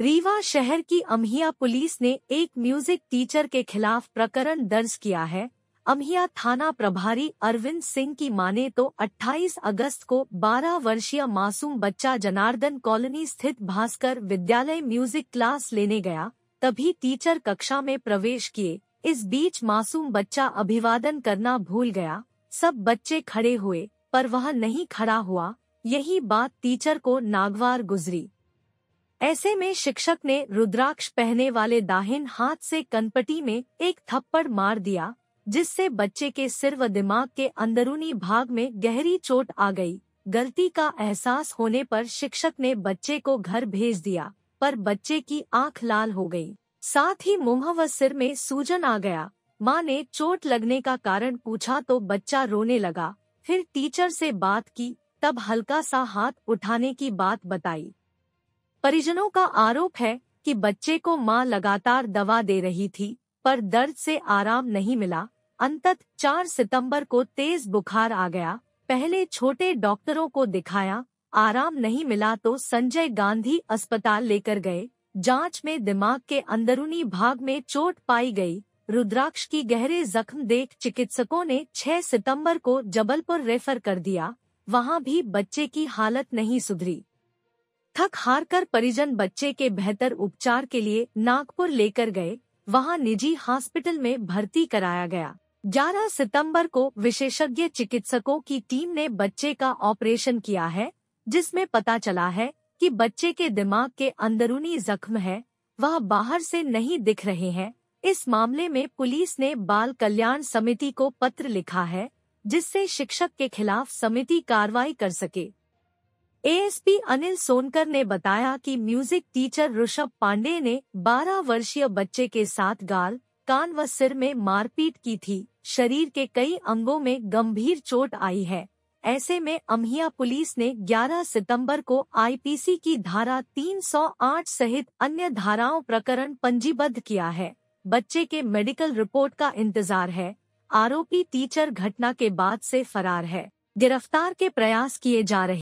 रीवा शहर की अमहिया पुलिस ने एक म्यूजिक टीचर के खिलाफ प्रकरण दर्ज किया है अमहिया थाना प्रभारी अरविंद सिंह की माने तो 28 अगस्त को 12 वर्षीय मासूम बच्चा जनार्दन कॉलोनी स्थित भास्कर विद्यालय म्यूजिक क्लास लेने गया तभी टीचर कक्षा में प्रवेश किए इस बीच मासूम बच्चा अभिवादन करना भूल गया सब बच्चे खड़े हुए पर वह नहीं खड़ा हुआ यही बात टीचर को नागवार गुजरी ऐसे में शिक्षक ने रुद्राक्ष पहने वाले दाहिन हाथ से कनपटी में एक थप्पड़ मार दिया जिससे बच्चे के सिर व दिमाग के अंदरूनी भाग में गहरी चोट आ गई गलती का एहसास होने पर शिक्षक ने बच्चे को घर भेज दिया पर बच्चे की आंख लाल हो गई साथ ही मुंह व सिर में सूजन आ गया माँ ने चोट लगने का कारण पूछा तो बच्चा रोने लगा फिर टीचर से बात की तब हल्का सा हाथ उठाने की बात बताई परिजनों का आरोप है कि बच्चे को मां लगातार दवा दे रही थी पर दर्द से आराम नहीं मिला अंतत 4 सितंबर को तेज बुखार आ गया पहले छोटे डॉक्टरों को दिखाया आराम नहीं मिला तो संजय गांधी अस्पताल लेकर गए जांच में दिमाग के अंदरूनी भाग में चोट पाई गई रुद्राक्ष की गहरे जख्म देख चिकित्सकों ने 6 सितंबर को जबलपुर रेफर कर दिया वहां भी बच्चे की हालत नहीं सुधरी थक हार कर परिजन बच्चे के बेहतर उपचार के लिए नागपुर लेकर गए वहां निजी हॉस्पिटल में भर्ती कराया गया 11 सितंबर को विशेषज्ञ चिकित्सकों की टीम ने बच्चे का ऑपरेशन किया है जिसमें पता चला है कि बच्चे के दिमाग के अंदरूनी जख्म है वह बाहर से नहीं दिख रहे हैं इस मामले में पुलिस ने बाल कल्याण समिति को पत्र लिखा है जिससे शिक्षक के खिलाफ समिति कार्रवाई कर सके एएसपी अनिल सोनकर ने बताया कि म्यूजिक टीचर ऋषभ पांडे ने 12 वर्षीय बच्चे के साथ गाल कान व सिर में मारपीट की थी शरीर के कई अंगों में गंभीर चोट आई है ऐसे में अम्हिया पुलिस ने 11 सितंबर को आईपीसी की धारा 308 सहित अन्य धाराओं प्रकरण पंजीबद्ध किया है बच्चे के मेडिकल रिपोर्ट का इंतजार है आरोपी टीचर घटना के बाद से फरार है गिरफ्तार के प्रयास किए जा रहे